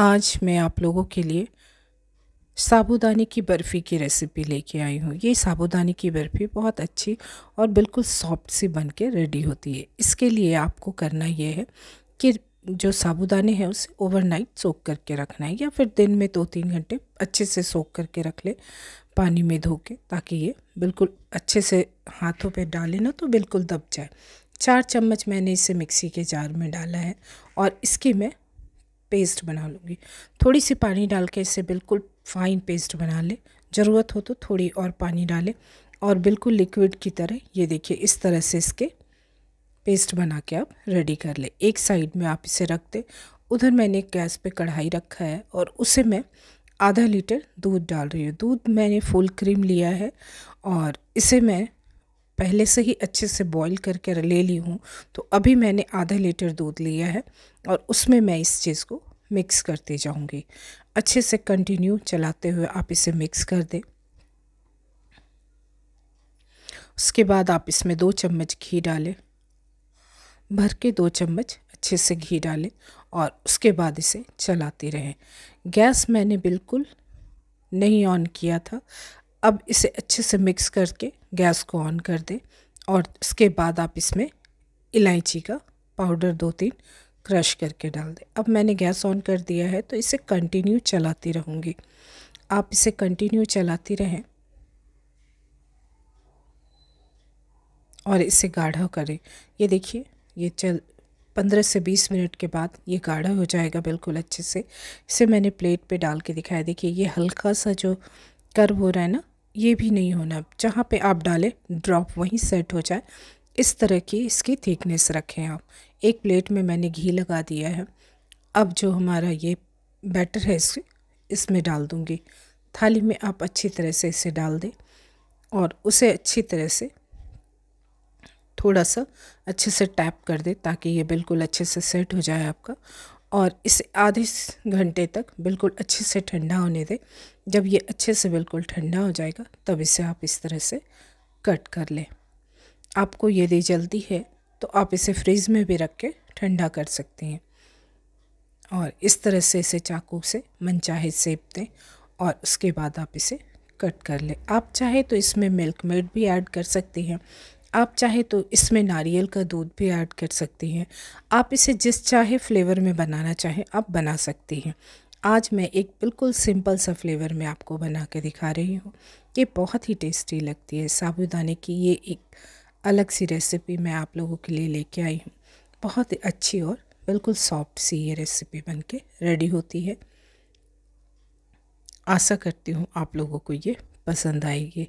आज मैं आप लोगों के लिए साबूदाने की बर्फ़ी की रेसिपी लेके आई हूँ ये साबूदाने की बर्फ़ी बहुत अच्छी और बिल्कुल सॉफ्ट सी बन के रेडी होती है इसके लिए आपको करना ये है कि जो साबूदाने हैं उसे ओवरनाइट सोख करके रखना है या फिर दिन में दो तीन घंटे अच्छे से सोख करके रख ले पानी में धो के ताकि ये बिल्कुल अच्छे से हाथों पे डालें ना तो बिल्कुल दब जाए चार चम्मच मैंने इसे मिक्सी के जार में डाला है और इसकी मैं पेस्ट बना लूँगी थोड़ी सी पानी डाल के इसे बिल्कुल फाइन पेस्ट बना ले ज़रूरत हो तो थोड़ी और पानी डालें और बिल्कुल लिक्विड की तरह ये देखिए इस तरह से इसके पेस्ट बना के आप रेडी कर ले एक साइड में आप इसे रख दें उधर मैंने गैस पे कढ़ाई रखा है और उसे मैं आधा लीटर दूध डाल रही हूँ दूध मैंने फुल क्रीम लिया है और इसे मैं पहले से ही अच्छे से बॉईल करके ले ली हूँ तो अभी मैंने आधा लीटर दूध लिया है और उसमें मैं इस चीज़ को मिक्स करती जाऊंगी अच्छे से कंटिन्यू चलाते हुए आप इसे मिक्स कर दें उसके बाद आप इसमें दो चम्मच घी डालें भर के दो चम्मच अच्छे से घी डालें और उसके बाद इसे चलाते रहें गैस मैंने बिल्कुल नहीं ऑन किया था अब इसे अच्छे से मिक्स करके गैस को ऑन कर दें और उसके बाद आप इसमें इलायची का पाउडर दो तीन क्रश करके डाल दें अब मैंने गैस ऑन कर दिया है तो इसे कंटिन्यू चलाती रहूँगी आप इसे कंटिन्यू चलाती रहें और इसे गाढ़ा करें ये देखिए ये चल पंद्रह से बीस मिनट के बाद ये गाढ़ा हो जाएगा बिल्कुल अच्छे से इसे मैंने प्लेट पे डाल के दिखाया देखिए ये हल्का सा जो कर्व हो रहा है ना ये भी नहीं होना जहाँ पे आप डालें ड्रॉप वहीं सेट हो जाए इस तरह की इसकी थिकनेस रखें आप एक प्लेट में मैंने घी लगा दिया है अब जो हमारा ये बैटर है इस इसमें डाल दूँगी थाली में आप अच्छी तरह से इसे डाल दें और उसे अच्छी तरह से थोड़ा सा अच्छे से टैप कर दें ताकि ये बिल्कुल अच्छे से सेट हो जाए आपका और इसे आधे घंटे तक बिल्कुल अच्छे से ठंडा होने दें जब ये अच्छे से बिल्कुल ठंडा हो जाएगा तब इसे आप इस तरह से कट कर लें आपको यदि जल्दी है तो आप इसे फ्रिज में भी रख के ठंडा कर सकते हैं और इस तरह से इसे चाकू से मनचाहे सेब दें और उसके बाद आप इसे कट कर लें आप चाहे तो इसमें मिल्क मेड भी ऐड कर सकते हैं आप चाहे तो इसमें नारियल का दूध भी ऐड कर सकते हैं आप इसे जिस चाहे फ्लेवर में बनाना चाहें आप बना सकते हैं आज मैं एक बिल्कुल सिंपल सा फ्लेवर में आपको बना के दिखा रही हूँ ये बहुत ही टेस्टी लगती है साबुदाने की ये एक अलग सी रेसिपी मैं आप लोगों के लिए लेके आई हूँ बहुत ही अच्छी और बिल्कुल सॉफ्ट सी ये रेसिपी बन के रेडी होती है आशा करती हूँ आप लोगों को ये पसंद आएगी